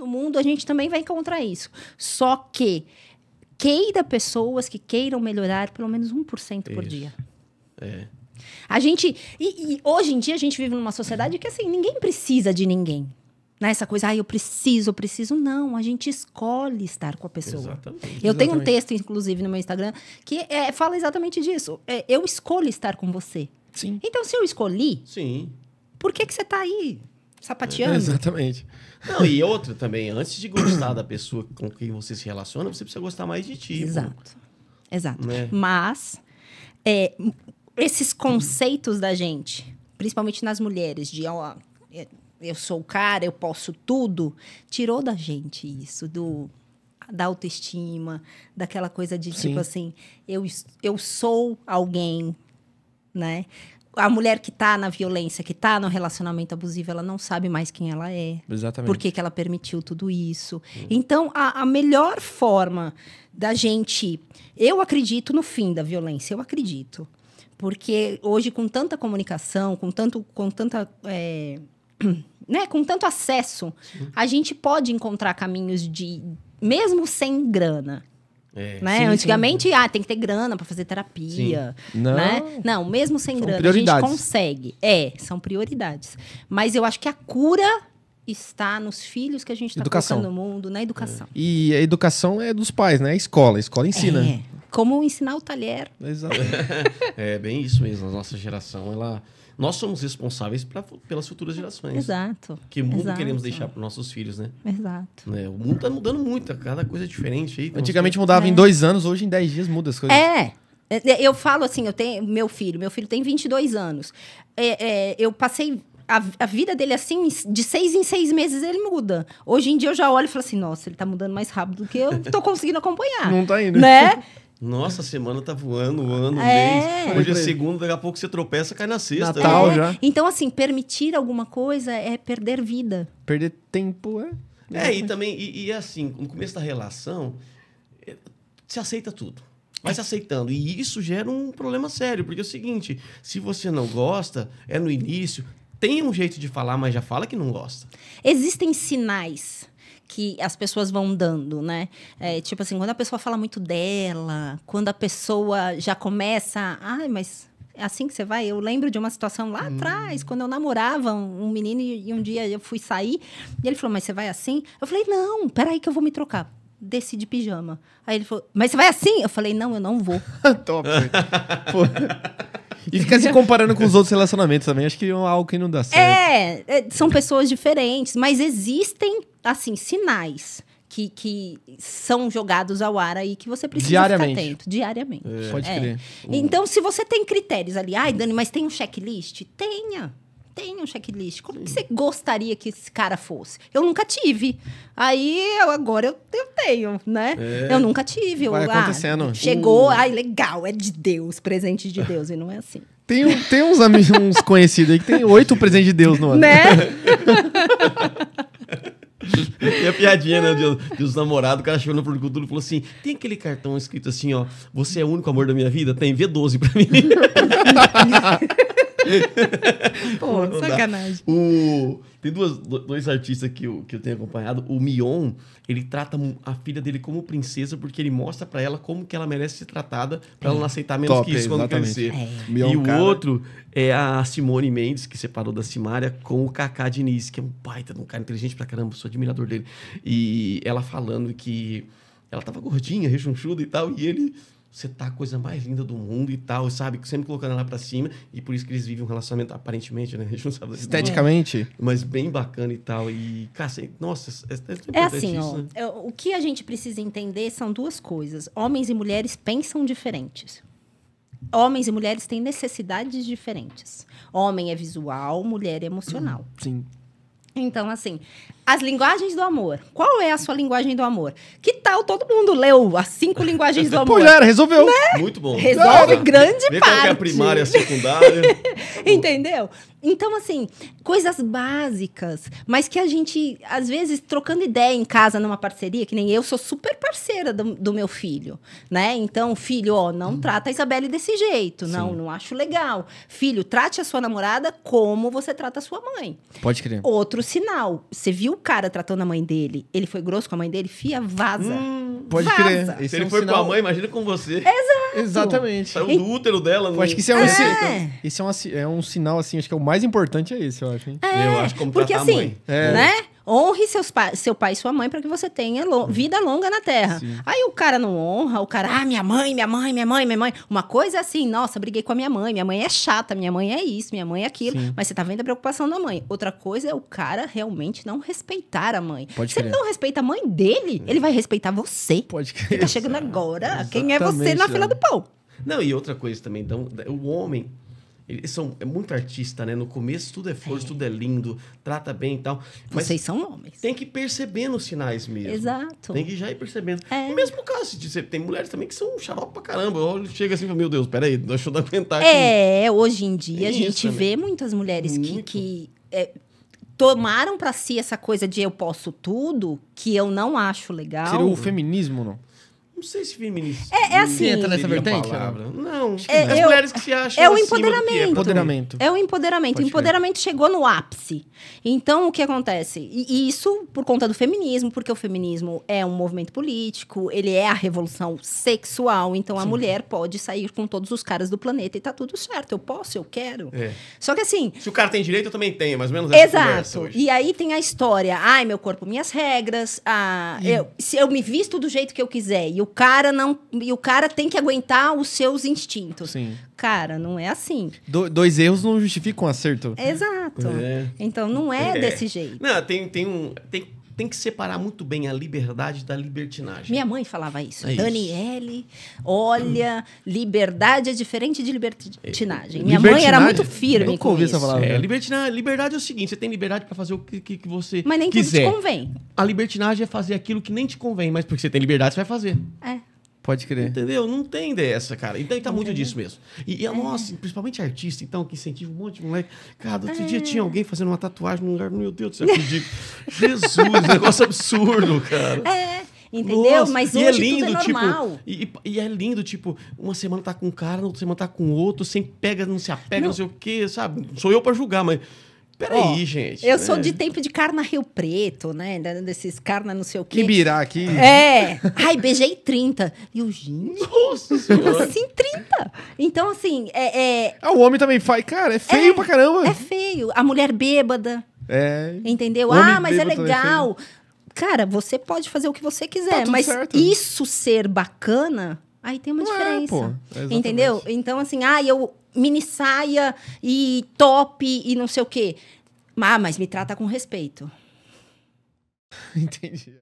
no mundo, a gente também vai encontrar isso. Só que queira pessoas que queiram melhorar pelo menos 1% isso. por dia. É. A gente. E, e, hoje em dia a gente vive numa sociedade que assim, ninguém precisa de ninguém. Né? Essa coisa, ah, eu preciso, eu preciso. Não, a gente escolhe estar com a pessoa. Exatamente, exatamente. Eu tenho um texto, inclusive, no meu Instagram, que é, fala exatamente disso. É, eu escolho estar com você. Sim. Então, se eu escolhi, Sim. por que, que você está aí? sapateando. É, exatamente. Não, e outra também, antes de gostar da pessoa com quem você se relaciona, você precisa gostar mais de ti. Exato. Exato. Né? Mas é, esses conceitos da gente, principalmente nas mulheres, de ó, é, eu sou o cara, eu posso tudo, tirou da gente isso, do da autoestima, daquela coisa de Sim. tipo assim, eu, eu sou alguém, né? a mulher que tá na violência, que tá no relacionamento abusivo, ela não sabe mais quem ela é. Exatamente. Por que, ela permitiu tudo isso. Hum. Então, a, a, melhor forma da gente. Eu acredito no fim da violência, eu acredito. Porque hoje, com tanta comunicação, com tanto. Com tanta, é, né, com tanto acesso, Sim. a gente pode encontrar caminhos de. Mesmo sem grana, é, né? sim, Antigamente, sim. ah, tem que ter grana para fazer terapia. Né? Não. Né? Não, mesmo sem são grana, a gente consegue. É, são prioridades. Mas eu acho que a cura está nos filhos que a gente está colocando no mundo, na educação. É. E a educação é dos pais, né? A escola, a escola ensina. É. Como ensinar o talher. Exato. é bem isso mesmo. A nossa geração, ela nós somos responsáveis pra, pelas futuras gerações. Exato. Que mundo exato. queremos deixar para nossos filhos, né? Exato. É, o mundo está mudando muito, cada coisa é diferente. Aí, Antigamente mudava é. em dois anos, hoje em dez dias muda as coisas. É. É, é. Eu falo assim, eu tenho meu filho, meu filho tem 22 anos. É, é, eu passei a, a, vida dele, assim, de seis em seis meses ele muda. Hoje em dia eu já olho e falo assim, nossa, ele tá mudando mais rápido do que eu tô conseguindo acompanhar. Não tá indo. Né? Nossa, a semana tá voando, o ano, o é. mês. Hoje é segunda, daqui a pouco você tropeça, cai na sexta. Natal é. já. Então, assim, permitir alguma coisa é perder vida. Perder tempo é. Né? É, e também, e, e assim, no começo da relação, eh, se aceita tudo. Vai se aceitando. E isso gera um problema sério, porque é o seguinte: se você não gosta, é no início, tem um jeito de falar, mas já fala que não gosta. Existem sinais que as pessoas vão dando, né? É, tipo assim, quando a pessoa fala muito dela, quando a pessoa já começa, ai, ah, mas é assim que você vai. Eu lembro de uma situação lá hum. atrás, quando eu namorava um, menino e, e, um dia eu fui sair, e ele falou: "Mas você vai assim?" Eu falei: "Não, peraí que eu vou me trocar." Desci de pijama. Aí ele falou: "Mas você vai assim?" Eu falei: "Não, eu não vou." Top. E ficar se comparando com os outros relacionamentos também, acho que é algo que não dá certo. É, é são pessoas diferentes, mas existem, assim, sinais. Que, que, são jogados ao ar aí que você precisa diariamente. ficar atento. Diariamente. É. Pode é. crer. É. Então, se você tem critérios ali, ai, Dani, mas tem um checklist? Tenha tem um checklist. Como que você gostaria que esse cara fosse? Eu nunca tive. Aí eu, agora eu, eu tenho, né? É. Eu nunca tive. Vai eu, ah, acontecendo. Ah, chegou, uh. ai, legal, é de Deus, presente de Deus. E não é assim. Tem, tem uns, uns conhecidos aí que tem oito presentes de Deus no ano. Né? e a piadinha, né? De, de os namorados, o cara chegou no produto e falou assim: tem aquele cartão escrito assim, ó, você é o único amor da minha vida? Tem, V12 pra mim. Pô, sacanagem. O, tem duas, dois artistas que eu, que eu tenho acompanhado. O Mion, ele trata a filha dele como princesa porque ele mostra para ela como que ela merece ser tratada para é. ela não é. aceitar menos Top, que isso quando exatamente. crescer. É. Mion, é e o cara... outro é a Simone Mendes, que separou da Simária, com o Kaká Diniz, que é um baita de um cara inteligente pra caramba, sou admirador dele. E ela falando que ela tava gordinha, rechonchuda e tal, e ele você tá a coisa mais linda do mundo e tal, sabe? Sempre colocando ela para cima, e por isso que eles vivem um relacionamento, aparentemente, né? A gente não sabe. É. Esteticamente? Mas bem bacana e tal. E, cara, nossa, é, é, é assim, isso, ó, né? É, o que a gente precisa entender são duas coisas. Homens e mulheres pensam diferentes. Homens e mulheres têm necessidades diferentes. Homem é visual, mulher é emocional. Sim. Então, assim, as linguagens do amor. Qual é a sua linguagem do amor? Que tal todo mundo leu as cinco linguagens do amor? Pô, já era, resolveu. Né? Muito bom. Resolve grande vê parte. qual é a primária, a secundária. Entendeu? Então, assim, coisas básicas, mas que a gente, às vezes, trocando ideia em casa numa parceria, que nem eu sou super parceira do, do meu filho, né? Então, filho, ó, não hum. trata a Isabelle desse jeito, Sim. não, não acho legal. Filho, trate a sua namorada como você trata a sua mãe. Pode crer. Outro sinal, você viu cara tratando a mãe dele, ele foi grosso com a mãe dele, fia, vaza. Hum, pode vaza. crer. Se ele é um foi sinal... com a mãe, imagina com você. Exato. Exatamente. Saiu do útero dela. No... Né? Acho que esse é um, é. Esse é, um, é um sinal, assim, acho que é o mais importante é esse, eu acho. Hein? É. Eu acho como Porque, assim, é. né? Honre seus pa seu pai e sua mãe para que você tenha lo hum. vida longa na Terra. Sim. Aí o cara não honra, o cara, ah, minha mãe, minha mãe, minha mãe, minha mãe. Uma coisa é assim, nossa, briguei com a minha mãe, minha mãe é chata, minha mãe é isso, minha mãe é aquilo. Sim. Mas você tá vendo a preocupação da mãe. Outra coisa é o cara realmente não respeitar a mãe. Pode Se ele não respeita a mãe dele, é. ele vai respeitar você. Pode crer. Ele tá chegando agora. Exatamente. Quem é você na fila é. do pão? Não, e outra coisa também, então, o homem eles são é muito artista, né? No começo tudo é força, é. tudo é lindo, trata bem e tal. Mas Vocês são homens. Tem que ir percebendo os sinais mesmo. Exato. Tem que já ir percebendo. É. mesmo caso, você tem mulheres também que são xarope pra caramba. Chega assim e fala, meu Deus, peraí, deixa eu aguentar aqui. É, hoje em dia a gente vê muitas mulheres muito. que, que é, tomaram para si essa coisa de eu posso tudo, que eu não acho legal. Seria o feminismo, não? Não sei se feminista. É, é assim. entra nessa vertente? Não. É, as eu, mulheres que se acham. É o é empoderamento. É. empoderamento. É o empoderamento. Pode o empoderamento ver. chegou no ápice. Então, o que acontece? E isso por conta do feminismo, porque o feminismo é um movimento político, ele é a revolução sexual. Então, Sim. a mulher pode sair com todos os caras do planeta e tá tudo certo. Eu posso, eu quero. É. Só que assim. Se o cara tem direito, eu também tenho, mais ou menos Exato. E aí tem a história. Ai, meu corpo, minhas regras. Ah, eu, se eu me visto do jeito que eu quiser e eu cara não. E o cara tem que aguentar os seus instintos. Sim. Cara, não é assim. Do, dois erros não justificam um acerto. Exato. É. Então não é, é, desse jeito. Não, tem, tem um. Tem tem que separar muito bem a liberdade da libertinagem. Minha mãe falava isso. É Daniele, olha, liberdade é diferente de libertinagem. É, Minha libertinagem, mãe era muito firme eu com isso. Essa palavra. É, libertinagem, liberdade é o seguinte, você tem liberdade para fazer o que, que, que você quiser. Mas nem quiser. tudo te convém. A libertinagem é fazer aquilo que nem te convém, mas porque você tem liberdade, você vai fazer. É. Pode crer. Entendeu? Não tem dessa, cara. Então tá muito né? disso mesmo. E, e a nossa, principalmente artista, então, que incentiva um monte de moleque. Cara, outro é. dia tinha alguém fazendo uma tatuagem num lugar, meu Deus do céu, Jesus, negócio absurdo, cara. É. Entendeu? Nossa, Mas é hoje é lindo, tipo, tudo é normal. Tipo, e, e, é lindo, tipo, uma semana tá com um cara, outra semana tá com outro, sem pega, não se apega, não, não sei o quê, sabe? Sou eu para julgar, mas Peraí, oh, gente. Eu sou né? de tempo de Carna Rio Preto, né? Desses Carna não sei o quê. Que birá aqui. É. Ai, beijei 30. E o gente. Nossa senhora. Assim, 30. Então, assim, é, é... Ah, o homem também faz. Cara, é feio é, pra caramba. É feio. A mulher bêbada. É. Entendeu? Ah, mas é, é legal. Cara, você pode fazer o que você quiser. Tá mas certo. isso ser bacana... Aí tem uma Não é, diferença. É, entendeu? Então, assim, ah, eu mini saia e top e não sei o quê. Ah, mas me trata com respeito. Entendi.